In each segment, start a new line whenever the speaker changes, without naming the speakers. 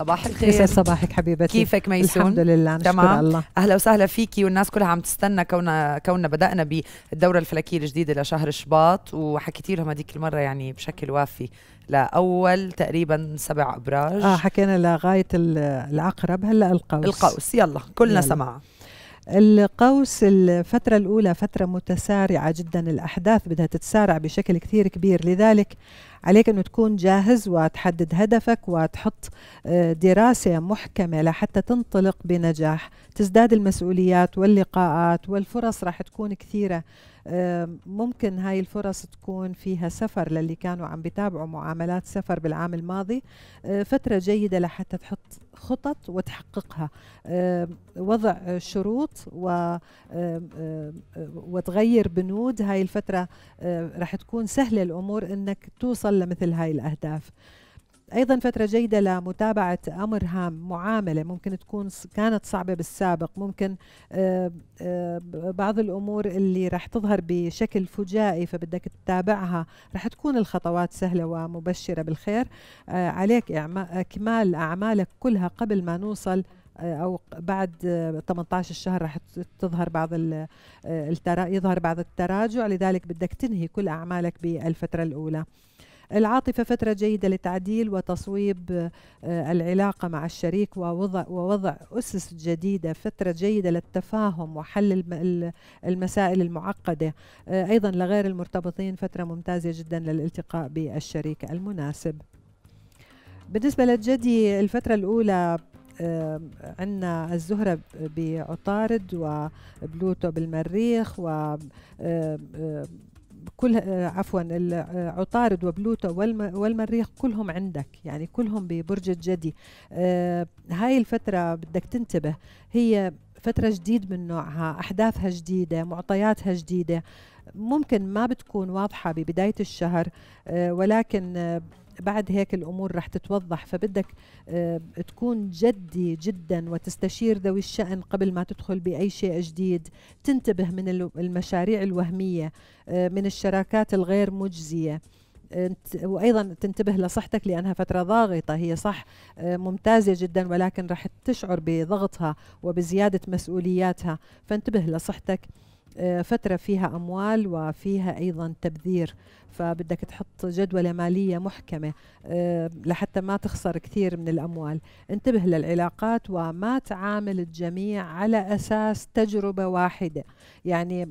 صباح الخير يسعد صباحك حبيبتي كيفك ميسون الحمد لله
نشكر تمام. الله
اهلا وسهلا فيكي والناس كلها عم تستنى كوننا كوننا بدانا بالدوره الفلكيه الجديده لشهر شباط وحكيتي لهم هذيك المره يعني بشكل وافي لاول تقريبا سبع ابراج اه
حكينا لغايه العقرب هلا القوس القوس يلا كلنا يلا. سمع القوس الفترة الأولى فترة متسارعة جدا الأحداث بدها تتسارع بشكل كثير كبير لذلك عليك أنه تكون جاهز وتحدد هدفك وتحط آه، دراسة محكمة لحتى تنطلق بنجاح تزداد المسؤوليات واللقاءات والفرص راح تكون كثيرة آه، ممكن هاي الفرص تكون فيها سفر للي كانوا عم بتابعوا معاملات سفر بالعام الماضي آه، فترة جيدة لحتى تحط خطط وتحققها وضع شروط و وتغير بنود هاي الفترة رح تكون سهلة الأمور أنك توصل توصل لمثل هاي الأهداف ايضا فتره جيده لمتابعه امر هام معامله ممكن تكون كانت صعبه بالسابق ممكن آه، آه، بعض الامور اللي راح تظهر بشكل فجائي فبدك تتابعها راح تكون الخطوات سهله ومبشره بالخير آه، عليك اكمال اعمالك كلها قبل ما نوصل او بعد 18 شهر راح تظهر بعض يظهر بعض التراجع لذلك بدك تنهي كل اعمالك بالفتره الاولى العاطفة فترة جيدة لتعديل وتصويب آه، العلاقة مع الشريك ووضع, ووضع أسس جديدة فترة جيدة للتفاهم وحل المسائل المعقدة آه، أيضا لغير المرتبطين فترة ممتازة جدا للالتقاء بالشريك المناسب بالنسبة للجدي الفترة الأولى آه، عندنا الزهرة بعطارد وبلوتو بالمريخ و كل آه، عفوا آه، عطارد وبلوتو والمريخ كلهم عندك يعني كلهم ببرج الجدي آه، هاي الفترة بدك تنتبه هي فترة جديد من نوعها أحداثها جديدة معطياتها جديدة ممكن ما بتكون واضحة ببداية الشهر ولكن بعد هيك الامور رح تتوضح فبدك آه، تكون جدي جدا وتستشير ذوي الشان قبل ما تدخل باي شيء جديد تنتبه من المشاريع الوهميه آه، من الشراكات الغير مجزيه آه، وايضا تنتبه لصحتك لانها فتره ضاغطه هي صح ممتازه جدا ولكن راح تشعر بضغطها وبزياده مسؤولياتها فانتبه لصحتك آه، فترة فيها أموال وفيها أيضا تبذير فبدك تحط جدولة مالية محكمة آه، لحتى ما تخسر كثير من الأموال انتبه للعلاقات وما تعامل الجميع على أساس تجربة واحدة يعني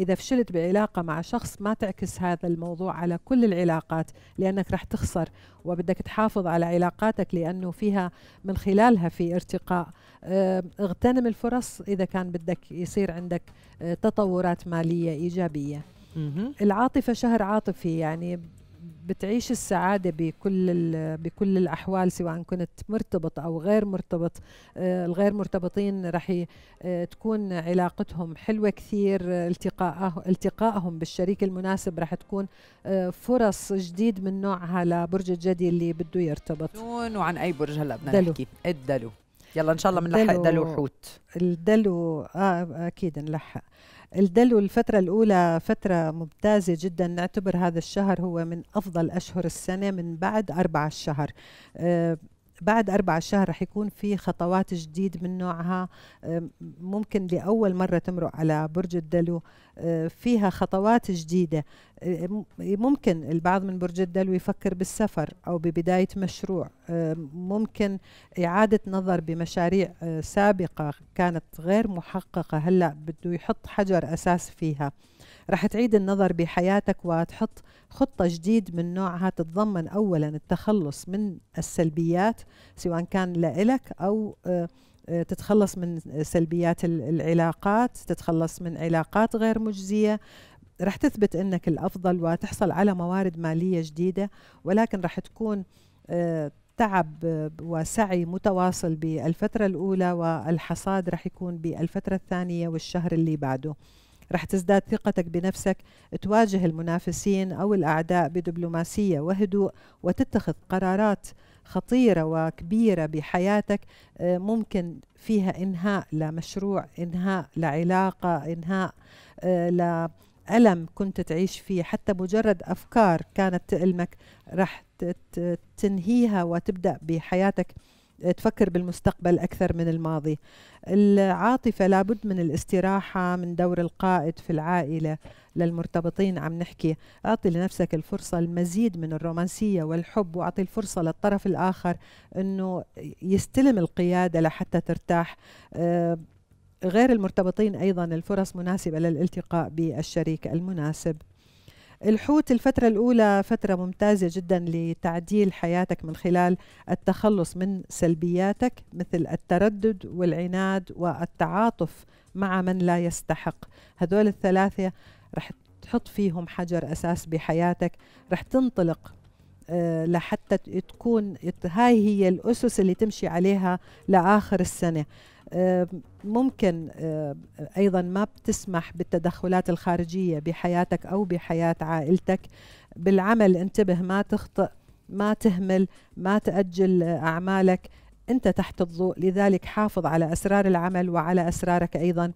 إذا فشلت بعلاقة مع شخص ما تعكس هذا الموضوع على كل العلاقات لأنك رح تخسر وبدك تحافظ على علاقاتك لأنه فيها من خلالها في ارتقاء آه، اغتنم الفرص إذا كان بدك يصير عندك آه، تطورات مالية إيجابية العاطفة شهر عاطفي يعني بتعيش السعادة بكل بكل الأحوال سواء كنت مرتبط أو غير مرتبط آه الغير مرتبطين رح آه تكون علاقتهم حلوة كثير التقاءه التقائهم بالشريك المناسب رح تكون آه فرص جديد من نوعها لبرج الجدي اللي بده يرتبط
وعن أي برج هلا بدنا نحكي الدلو يلا ان شاء الله بنلحق دلو حوت
الدلو اه اكيد نلحق الدلو الفترة الأولى فترة ممتازة جدا نعتبر هذا الشهر هو من أفضل أشهر السنة من بعد أربع الشهر آه، بعد أربع شهر رح يكون في خطوات جديد من نوعها آه، ممكن لأول مرة تمرق على برج الدلو آه، فيها خطوات جديدة ممكن البعض من برج الدلو يفكر بالسفر أو ببداية مشروع ممكن إعادة نظر بمشاريع آه، سابقة كانت غير محققة هلأ بده يحط حجر أساس فيها رح تعيد النظر بحياتك وتحط خطة جديد من نوعها تتضمن أولا التخلص من السلبيات سواء كان لإلك أو آه، آه، تتخلص من سلبيات العلاقات تتخلص من علاقات غير مجزية رح تثبت أنك الأفضل وتحصل على موارد مالية جديدة ولكن رح تكون تعب وسعي متواصل بالفترة الأولى والحصاد رح يكون بالفترة الثانية والشهر اللي بعده رح تزداد ثقتك بنفسك تواجه المنافسين أو الأعداء بدبلوماسية وهدوء وتتخذ قرارات خطيرة وكبيرة بحياتك آه، ممكن فيها إنهاء لمشروع إنهاء لعلاقة إنهاء آه، لألم كنت تعيش فيه حتى مجرد أفكار كانت تألمك رح تنهيها وتبدا بحياتك تفكر بالمستقبل أكثر من الماضي العاطفة لابد من الاستراحة من دور القائد في العائلة للمرتبطين عم نحكي أعطي لنفسك الفرصة المزيد من الرومانسية والحب وأعطي الفرصة للطرف الآخر أنه يستلم القيادة لحتى ترتاح آه، غير المرتبطين أيضا الفرص مناسبة للالتقاء بالشريك المناسب الحوت الفترة الأولى فترة ممتازة جدا لتعديل حياتك من خلال التخلص من سلبياتك مثل التردد والعناد والتعاطف مع من لا يستحق هذول الثلاثة رح تحط فيهم حجر أساس بحياتك رح تنطلق آه، لحتى تكون هاي هي الأسس اللي تمشي عليها لآخر السنة آه، ممكن آه، أيضا ما بتسمح بالتدخلات الخارجية بحياتك أو بحياة عائلتك بالعمل انتبه ما تخطئ ما تهمل ما تأجل أعمالك أنت تحت الضوء لذلك حافظ على أسرار العمل وعلى أسرارك أيضا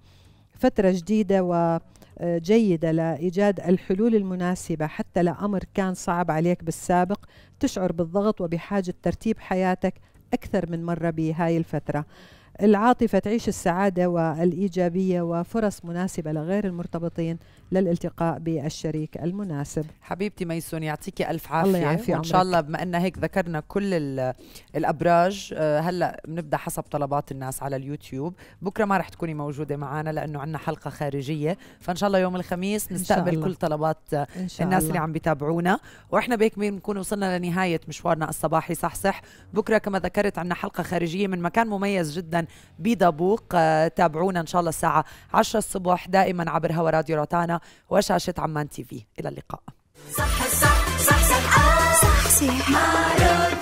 فترة جديدة و جيدة لإيجاد الحلول المناسبة حتى لأمر كان صعب عليك بالسابق تشعر بالضغط وبحاجة ترتيب حياتك أكثر من مرة بهاي الفترة العاطفة تعيش السعادة والإيجابية وفرص مناسبة لغير المرتبطين للالتقاء بالشريك المناسب
حبيبتي ميسون يعطيكي ألف عافية الله يعافي وإن شاء الله بما أن هيك ذكرنا كل الأبراج آه، هلأ بنبدأ حسب طلبات الناس على اليوتيوب بكرة ما رح تكوني موجودة معنا لأنه عنا حلقة خارجية فإن شاء الله يوم الخميس نستقبل كل طلبات الناس الله. اللي عم بيتابعونا وإحنا بهيك بنكون وصلنا لنهاية مشوارنا الصباحي صحصح بكرة كما ذكرت عنا حلقة خارجية من مكان مميز جدا بدبوق تابعونا ان شاء الله الساعه 10 الصبح دائما عبر هوا راديو روتانا وشاشه عمان تي في الى اللقاء صح صح صح صح, صح, صح, صح, صح, صح, صح, صح, صح, صح